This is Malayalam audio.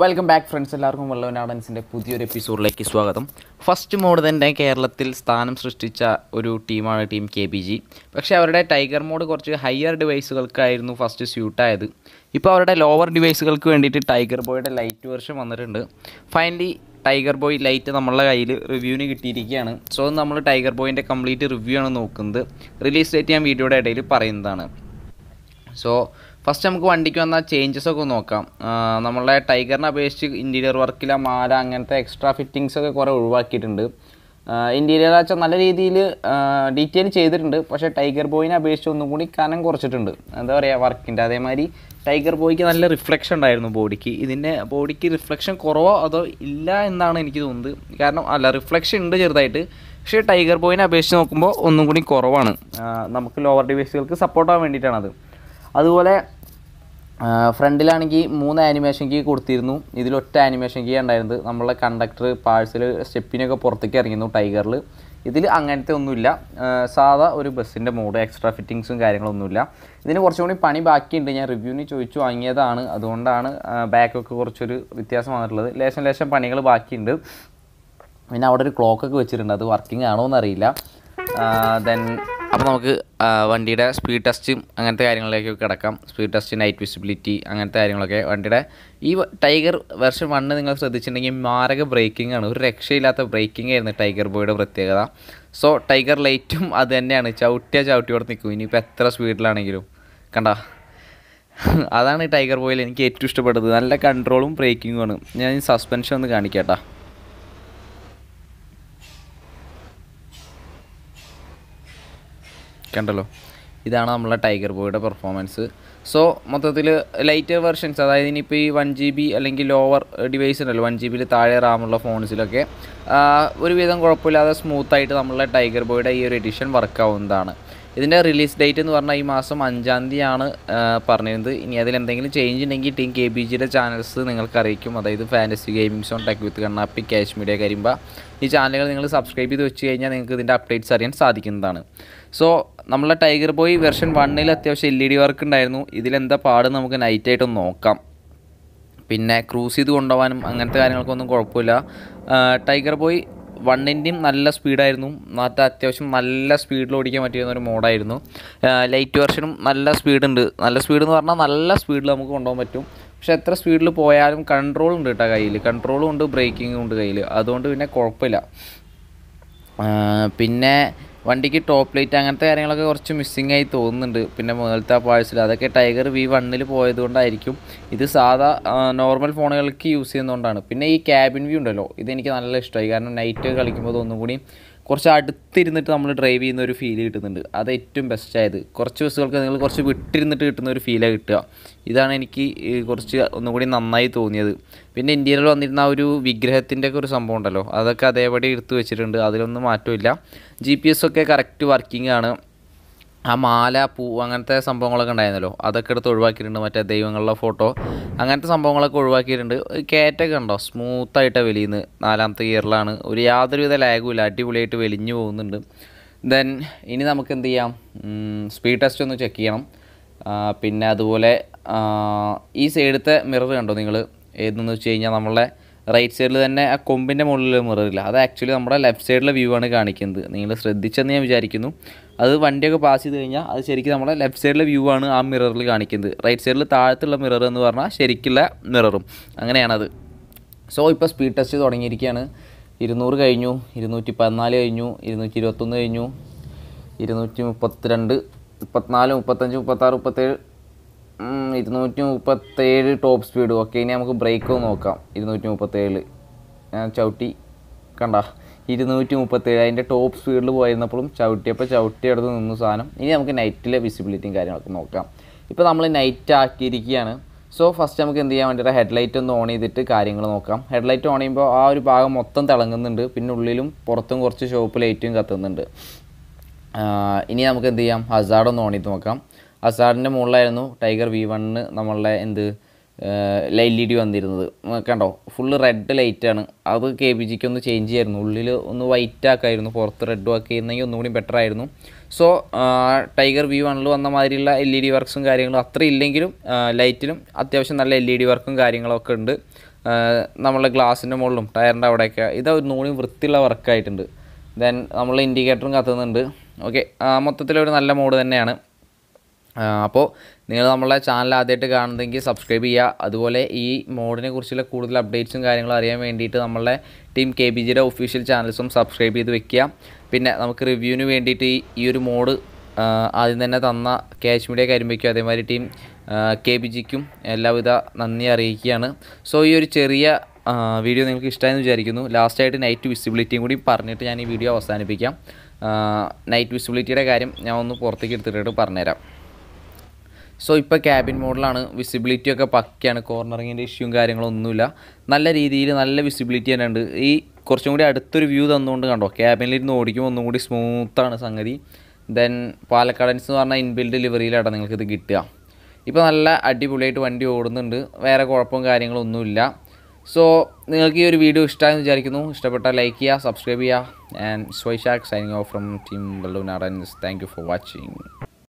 വെൽക്കം ബാക്ക് ഫ്രണ്ട്സ് എല്ലാവർക്കും വള്ളവനാടൻസിൻ്റെ പുതിയൊരു എപ്പിസോഡിലേക്ക് സ്വാഗതം ഫസ്റ്റ് മോഡ് തന്നെ കേരളത്തിൽ സ്ഥാനം സൃഷ്ടിച്ച ഒരു ടീമാണ് ടീം കെ ബി ജി പക്ഷേ അവരുടെ ടൈഗർ മോഡ് കുറച്ച് ഹയർ ഡിവൈസുകൾക്കായിരുന്നു ഫസ്റ്റ് സ്യൂട്ടായത് ഇപ്പോൾ അവരുടെ ലോവർ ഡിവൈസുകൾക്ക് വേണ്ടിയിട്ട് ടൈഗർ ബോയുടെ ലൈറ്റ് വെർഷൻ വന്നിട്ടുണ്ട് ഫൈനലി ടൈഗർ ബോയ് ലൈറ്റ് നമ്മളുടെ കയ്യിൽ റിവ്യൂവിന് കിട്ടിയിരിക്കുകയാണ് സോ നമ്മൾ ടൈഗർ ബോയിൻ്റെ കംപ്ലീറ്റ് റിവ്യൂ ആണ് നോക്കുന്നത് റിലീസ് ഡേറ്റ് ഞാൻ വീഡിയോയുടെ ഇടയിൽ പറയുന്നതാണ് സോ ഫസ്റ്റ് നമുക്ക് വണ്ടിക്ക് വന്ന ചേഞ്ചസ് ഒക്കെ നോക്കാം നമ്മളെ ടൈഗറിനെ അപേക്ഷിച്ച് ഇൻറ്റീരിയർ വർക്കിലെ മാല അങ്ങനത്തെ എക്സ്ട്രാ ഫിറ്റിങ്സ് ഒക്കെ കുറേ ഒഴിവാക്കിയിട്ടുണ്ട് ഇൻറ്റീരിയർ വെച്ചാൽ നല്ല രീതിയിൽ ഡീറ്റെയിൽ ചെയ്തിട്ടുണ്ട് പക്ഷേ ടൈഗർ ബോയിനെ അപേക്ഷിച്ച് ഒന്നും കൂടി കനം കുറച്ചിട്ടുണ്ട് എന്താ പറയുക വർക്കിൻ്റെ അതേമാതിരി ടൈഗർ ബോയ്ക്ക് നല്ല റിഫ്ലക്ഷൻ ഉണ്ടായിരുന്നു ബോഡിക്ക് ഇതിൻ്റെ ബോഡിക്ക് റിഫ്ലക്ഷൻ കുറവോ അതോ ഇല്ല എന്നാണ് എനിക്ക് തോന്നുന്നത് കാരണം അല്ല റിഫ്ലക്ഷൻ ഉണ്ട് ചെറുതായിട്ട് പക്ഷേ ടൈഗർ ബോയിനെ അപേക്ഷിച്ച് നോക്കുമ്പോൾ ഒന്നും കൂടി കുറവാണ് നമുക്ക് ലോവർ ഡിവൈസുകൾക്ക് സപ്പോർട്ടാകാൻ വേണ്ടിയിട്ടാണത് അതുപോലെ ഫ്രണ്ടിലാണെങ്കിൽ മൂന്ന് ആനിമേഷൻ കീ കൊടുത്തിരുന്നു ഇതിലൊറ്റ ആനിമേഷൻ കീ ഉണ്ടായിരുന്നത് നമ്മളെ കണ്ടക്ടർ പാഴ്സൽ സ്റ്റെപ്പിനൊക്കെ പുറത്തേക്ക് ഇറങ്ങിയിരുന്നു ടൈഗറിൽ ഇതിൽ അങ്ങനത്തെ ഒന്നുമില്ല സാധാ ഒരു ബസ്സിൻ്റെ മോഡ് എക്സ്ട്രാ ഫിറ്റിങ്സും കാര്യങ്ങളൊന്നുമില്ല ഇതിന് കുറച്ചും കൂടി പണി ബാക്കിയുണ്ട് ഞാൻ റിവ്യൂവിന് ചോദിച്ചു വാങ്ങിയതാണ് അതുകൊണ്ടാണ് ബാക്കൊക്കെ കുറച്ചൊരു വ്യത്യാസം വന്നിട്ടുള്ളത് ലേശം ലേശം പണികൾ ബാക്കിയുണ്ട് പിന്നെ അവിടെ ഒരു ക്ലോക്കൊക്കെ വെച്ചിട്ടുണ്ട് അത് വർക്കിംഗ് ആണോ എന്നറിയില്ല ദെൻ അപ്പോൾ നമുക്ക് വണ്ടിയുടെ സ്പീഡ് ടെസ്റ്റും അങ്ങനത്തെ കാര്യങ്ങളിലേക്കൊക്കെ കിടക്കാം സ്പീഡ് ടെസ്റ്റ് നൈറ്റ് വിസിബിലിറ്റി അങ്ങനത്തെ കാര്യങ്ങളൊക്കെ വണ്ടിയുടെ ഈ ടൈഗർ വെർഷൻ വണ് നിങ്ങൾ ശ്രദ്ധിച്ചിട്ടുണ്ടെങ്കിൽ മാരക ബ്രേക്കിംഗ് ആണ് ഒരു രക്ഷയില്ലാത്ത ബ്രേക്കിംഗ് ആയിരുന്നു ടൈഗർ ബോയുടെ പ്രത്യേകത സോ ടൈഗർ ലൈറ്റും അത് തന്നെയാണ് ചവിട്ടിയ കൊടുത്ത് നിൽക്കും ഇനിയിപ്പോൾ എത്ര സ്പീഡിലാണെങ്കിലും കണ്ടോ അതാണ് ടൈഗർ ബോയിൽ എനിക്ക് ഏറ്റവും ഇഷ്ടപ്പെട്ടത് നല്ല കൺട്രോളും ആണ് ഞാൻ സസ്പെൻഷൻ ഒന്ന് കാണിക്കാം കണ്ടല്ലോ ഇതാണ് നമ്മളെ ടൈഗർ ബോയുടെ പെർഫോമൻസ് സോ മൊത്തത്തിൽ ലൈറ്റ് വെർഷൻസ് അതായത് ഇനിയിപ്പോൾ ഈ വൺ ജി ബി അല്ലെങ്കിൽ ലോവർ ഡിവൈസ് ഉണ്ടല്ലോ വൺ ജി ബിയിൽ താഴെ റാമുള്ള ഫോൺസിലൊക്കെ ഒരുവിധം കുഴപ്പമില്ലാതെ സ്മൂത്തായിട്ട് നമ്മളെ ടൈഗർ ബോയുടെ ഈ ഒരു എഡിഷൻ വർക്ക് ആവുന്നതാണ് ഇതിൻ്റെ റിലീസ് ഡേറ്റ് എന്ന് പറഞ്ഞാൽ ഈ മാസം അഞ്ചാം തീയതിയാണ് പറഞ്ഞിരുന്നത് ഇനി അതിൽ എന്തെങ്കിലും ചേഞ്ച് ഉണ്ടെങ്കിൽ ടീം കെ ബി ജിയുടെ ചാനൽസ് നിങ്ങൾക്ക് അറിയിക്കും അതായത് fantasy gaming zone tech with കണ്ണാപ്പി ക്യാഷ് മീഡിയ കരിമ്പ ഈ ചാനലുകൾ നിങ്ങൾ സബ്സ്ക്രൈബ് ചെയ്ത് വെച്ച് കഴിഞ്ഞാൽ നിങ്ങൾക്ക് ഇതിൻ്റെ അപ്ഡേറ്റ്സ് അറിയാൻ സാധിക്കുന്നതാണ് സോ നമ്മളെ ടൈഗർ ബോയ് വെർഷൻ വണ്ണിൽ അത്യാവശ്യം എൽ ഇ ഡി വർക്ക് ഉണ്ടായിരുന്നു ഇതിലെന്താ പാട് നമുക്ക് നൈറ്റായിട്ടൊന്ന് നോക്കാം പിന്നെ ക്രൂസ് ചെയ്ത് കൊണ്ടുപോകാനും അങ്ങനത്തെ കാര്യങ്ങൾക്കൊന്നും കുഴപ്പമില്ല ടൈഗർ ബോയ് വണ്ണിൻ്റെയും നല്ല സ്പീഡായിരുന്നു മറ്റേ അത്യാവശ്യം നല്ല സ്പീഡിൽ ഓടിക്കാൻ പറ്റിയിരുന്ന ഒരു മോഡായിരുന്നു ലൈറ്റ് വെർഷനും നല്ല സ്പീഡുണ്ട് നല്ല സ്പീഡ് എന്ന് പറഞ്ഞാൽ നല്ല സ്പീഡിൽ നമുക്ക് കൊണ്ടുപോകാൻ പറ്റും പക്ഷെ എത്ര സ്പീഡിൽ പോയാലും കൺട്രോൾ ഉണ്ട് കേട്ടോ കയ്യിൽ കൺട്രോളും ഉണ്ട് ബ്രേക്കിങ്ങും ഉണ്ട് കയ്യിൽ അതുകൊണ്ട് പിന്നെ കുഴപ്പമില്ല പിന്നെ വണ്ടിക്ക് ടോപ്പ് ലൈറ്റ് അങ്ങനത്തെ കാര്യങ്ങളൊക്കെ കുറച്ച് മിസ്സിംഗ് ആയി തോന്നുന്നുണ്ട് പിന്നെ മുതലത്തെ പാഴ്സിൽ അതൊക്കെ ടൈഗർ വി വണ്ണിൽ പോയതുകൊണ്ടായിരിക്കും ഇത് സാധാ നോർമൽ ഫോണുകൾക്ക് യൂസ് ചെയ്യുന്നതുകൊണ്ടാണ് പിന്നെ ഈ ക്യാബിൻ വ്യൂ ഉണ്ടല്ലോ ഇതെനിക്ക് നല്ല ഇഷ്ടമായി കാരണം നൈറ്റ് കളിക്കുമ്പോൾ ഒന്നും കൂടി കുറച്ച് അടുത്തിരുന്നിട്ട് നമ്മൾ ഡ്രൈവ് ചെയ്യുന്ന ഒരു ഫീൽ കിട്ടുന്നുണ്ട് അത് ഏറ്റവും ബെസ്റ്റ് ആയത് കുറച്ച് ബസ്സുകൾക്ക് നിങ്ങൾ കുറച്ച് വിട്ടിരുന്നിട്ട് കിട്ടുന്ന ഒരു ഫീലാണ് കിട്ടുക ഇതാണ് എനിക്ക് കുറച്ച് ഒന്നുകൂടി നന്നായി തോന്നിയത് പിന്നെ ഇന്ത്യയിൽ വന്നിരുന്ന ആ ഒരു വിഗ്രഹത്തിൻ്റെ ഒക്കെ ഒരു സംഭവം ഉണ്ടല്ലോ അതൊക്കെ അതേപടി എടുത്തു വെച്ചിട്ടുണ്ട് അതിലൊന്നും മാറ്റമില്ല ജി പി എസ് ഒക്കെ കറക്റ്റ് വർക്കിംഗ് ആണ് ആ മാല പൂ അങ്ങനത്തെ സംഭവങ്ങളൊക്കെ ഉണ്ടായിരുന്നല്ലോ അതൊക്കെ എടുത്ത് ഒഴിവാക്കിയിട്ടുണ്ട് മറ്റേ ദൈവങ്ങളുടെ ഫോട്ടോ അങ്ങനത്തെ സംഭവങ്ങളൊക്കെ ഒഴിവാക്കിയിട്ടുണ്ട് കയറ്റൊക്കെ ഉണ്ടോ സ്മൂത്തായിട്ട് വെലിയുന്നു നാലാമത്തെ ഗിയറിലാണ് ഒരു യാതൊരുവിധ ലാഗുമില്ല അടിപൊളിയായിട്ട് വെലിഞ്ഞു പോകുന്നുണ്ട് ദെൻ ഇനി നമുക്ക് എന്ത് ചെയ്യാം സ്പീഡ് ടെസ്റ്റ് ഒന്ന് ചെക്ക് ചെയ്യണം പിന്നെ അതുപോലെ ഈ സൈഡത്തെ മിറർ കണ്ടോ നിങ്ങൾ ഏതെന്ന് വെച്ച് കഴിഞ്ഞാൽ നമ്മളെ റൈറ്റ് സൈഡിൽ തന്നെ ആ കൊമ്പിൻ്റെ മുകളിൽ മിററില്ല അത് ആക്ച്വലി നമ്മുടെ ലെഫ്റ്റ് സൈഡിലെ വ്യൂ ആണ് കാണിക്കുന്നത് നിങ്ങൾ ശ്രദ്ധിച്ചെന്ന് ഞാൻ വിചാരിക്കുന്നു അത് വണ്ടിയൊക്കെ പാസ് ചെയ്ത് കഴിഞ്ഞാൽ അത് ശരിക്കും നമ്മുടെ ലെഫ്റ്റ് സൈഡിലെ വ്യൂ ആണ് ആ മിററിൽ കാണിക്കുന്നത് റൈറ്റ് സൈഡിൽ താഴത്തുള്ള മിറർ എന്ന് പറഞ്ഞാൽ ശരിക്കുള്ള മിററും അങ്ങനെയാണത് സോ ഇപ്പോൾ സ്പീഡ് ടെസ്റ്റ് തുടങ്ങിയിരിക്കുകയാണ് ഇരുന്നൂറ് കഴിഞ്ഞു ഇരുന്നൂറ്റി പതിനാല് കഴിഞ്ഞു ഇരുന്നൂറ്റി ഇരുപത്തൊന്ന് കഴിഞ്ഞു ഇരുന്നൂറ്റി മുപ്പത്തിരണ്ട് മുപ്പത്തിനാല് മുപ്പത്തഞ്ച് മുപ്പത്താറ് മുപ്പത്തേഴ് ഇരുന്നൂറ്റി മുപ്പത്തേഴ് ടോപ്പ് സ്പീഡ് ഓക്കെ ഇനി നമുക്ക് ബ്രേക്ക് നോക്കാം ഇരുന്നൂറ്റി മുപ്പത്തേഴ് ഞാൻ ചവിട്ടി കണ്ട ഇരുന്നൂറ്റി മുപ്പത്തേഴ് അതിൻ്റെ ടോപ്പ് സ്പീഡിൽ പോയിരുന്നപ്പോഴും ചവിട്ടിയപ്പോൾ അടുത്ത് നിന്നു സാധനം ഇനി നമുക്ക് നൈറ്റിലെ വിസിബിലിറ്റിയും കാര്യങ്ങളൊക്കെ നോക്കാം ഇപ്പോൾ നമ്മൾ നൈറ്റ് ആക്കിയിരിക്കുകയാണ് സോ ഫസ്റ്റ് നമുക്ക് എന്ത് ചെയ്യാൻ വേണ്ടിയിട്ട് ഹെഡ്ലൈറ്റ് ഒന്ന് ഓൺ ചെയ്തിട്ട് കാര്യങ്ങൾ നോക്കാം ഹെഡ്ലൈറ്റ് ഓൺ ചെയ്യുമ്പോൾ ആ ഒരു ഭാഗം മൊത്തം തിളങ്ങുന്നുണ്ട് പിന്നെ ഉള്ളിലും പുറത്തും കുറച്ച് ഷോപ്പ് ലൈറ്റും കത്തുന്നുണ്ട് ഇനി നമുക്ക് എന്ത് ചെയ്യാം ഹസാർഡ് ഒന്ന് ഓൺ ചെയ്ത് നോക്കാം അസാറിൻ്റെ മുകളിലായിരുന്നു ടൈഗർ വി വണ്ണിന് നമ്മളുടെ എന്ത് എൽ ഇ ഡി വന്നിരുന്നത് കണ്ടോ ഫുള്ള് റെഡ് ലൈറ്റാണ് അത് കെ പി ജിക്ക് ഒന്ന് ചേഞ്ച് ചെയ്യായിരുന്നു ഉള്ളിൽ ഒന്ന് വൈറ്റ് ആക്കായിരുന്നു പുറത്ത് റെഡ് ചെയ്യുന്നെങ്കിൽ ഒന്നുകൂടി ബെറ്റർ ആയിരുന്നു സോ ടൈഗർ വി വണ്ണിൽ വന്ന മാതിരിയുള്ള എൽ ഇ ഡി വർക്ക്സും കാര്യങ്ങളും അത്ര ഇല്ലെങ്കിലും ലൈറ്റിലും അത്യാവശ്യം നല്ല എൽ ഇ ഡി വർക്കും കാര്യങ്ങളൊക്കെ ഉണ്ട് നമ്മളെ ഗ്ലാസിൻ്റെ മുകളിലും ടയറിൻ്റെ അവിടെയൊക്കെ ഇത് ഒന്നുകൂടി വൃത്തിയുള്ള വർക്കായിട്ടുണ്ട് ദെൻ നമ്മൾ ഇൻഡിക്കേറ്ററും കത്തുന്നുണ്ട് ഓക്കെ മൊത്തത്തിലൊരു നല്ല മോഡ് തന്നെയാണ് അപ്പോൾ നിങ്ങൾ നമ്മളെ ചാനൽ ആദ്യമായിട്ട് കാണുന്നതെങ്കിൽ സബ്സ്ക്രൈബ് ചെയ്യുക അതുപോലെ ഈ മോഡിനെ കുറിച്ചുള്ള കൂടുതൽ അപ്ഡേറ്റ്സും കാര്യങ്ങളും അറിയാൻ വേണ്ടിയിട്ട് നമ്മളെ ടീം കെ ബി ജിയുടെ ഒഫീഷ്യൽ ചാനൽസും സബ്സ്ക്രൈബ് ചെയ്ത് വെക്കുക പിന്നെ നമുക്ക് റിവ്യൂവിന് വേണ്ടിയിട്ട് ഈ ഒരു മോഡ് ആദ്യം തന്നെ തന്ന ക്യാഷ് മീഡിയ കരിമ്പയ്ക്കും അതേമാതിരി ടീം കെ ബി ജിക്കും എല്ലാവിധ നന്ദി അറിയിക്കുകയാണ് സോ ഈ ഒരു ചെറിയ വീഡിയോ നിങ്ങൾക്ക് ഇഷ്ടമായെന്ന് വിചാരിക്കുന്നു ലാസ്റ്റായിട്ട് നൈറ്റ് വിസിബിലിറ്റിയും കൂടി പറഞ്ഞിട്ട് ഞാൻ ഈ വീഡിയോ അവസാനിപ്പിക്കാം നൈറ്റ് വിസിബിലിറ്റിയുടെ കാര്യം ഞാൻ ഒന്ന് പുറത്തേക്ക് എടുത്തിട്ട് പറഞ്ഞുതരാം സോ ഇപ്പോൾ ക്യാബിൻ മോഡലാണ് വിസിബിലിറ്റി ഒക്കെ പക്കയാണ് കോർണറിങ്ങിൻ്റെ ഇഷ്യൂവും കാര്യങ്ങളൊന്നുമില്ല നല്ല രീതിയിൽ നല്ല വിസിബിലിറ്റി തന്നെ ഉണ്ട് ഈ കുറച്ചും കൂടി അടുത്തൊരു വ്യൂ തന്നുകൊണ്ട് കണ്ടോ ക്യാബിനിലിരുന്ന് ഓടിക്കും ഒന്നും കൂടി സ്മൂത്താണ് സംഗതി ദെൻ പാലക്കാടൻസ് എന്ന് പറഞ്ഞാൽ ഇൻബിൽഡ് ഡെലിവറിയിലാണ് നിങ്ങൾക്കിത് കിട്ടുക ഇപ്പോൾ നല്ല അടിപൊളിയായിട്ട് വണ്ടി ഓടുന്നുണ്ട് വേറെ കുഴപ്പവും കാര്യങ്ങളൊന്നുമില്ല സോ നിങ്ങൾക്ക് ഈ ഒരു വീഡിയോ ഇഷ്ടമായെന്ന് വിചാരിക്കുന്നു ഇഷ്ടപ്പെട്ടാൽ ലൈക്ക് ചെയ്യുക സബ്സ്ക്രൈബ് ചെയ്യുക ആൻഡ് സ്വൈഷാക് സൈനിങ് ഓഫ് ഫ്രം ടീം ബല്ലൂനാടൻസ് താങ്ക് യു ഫോർ വാച്ചിങ്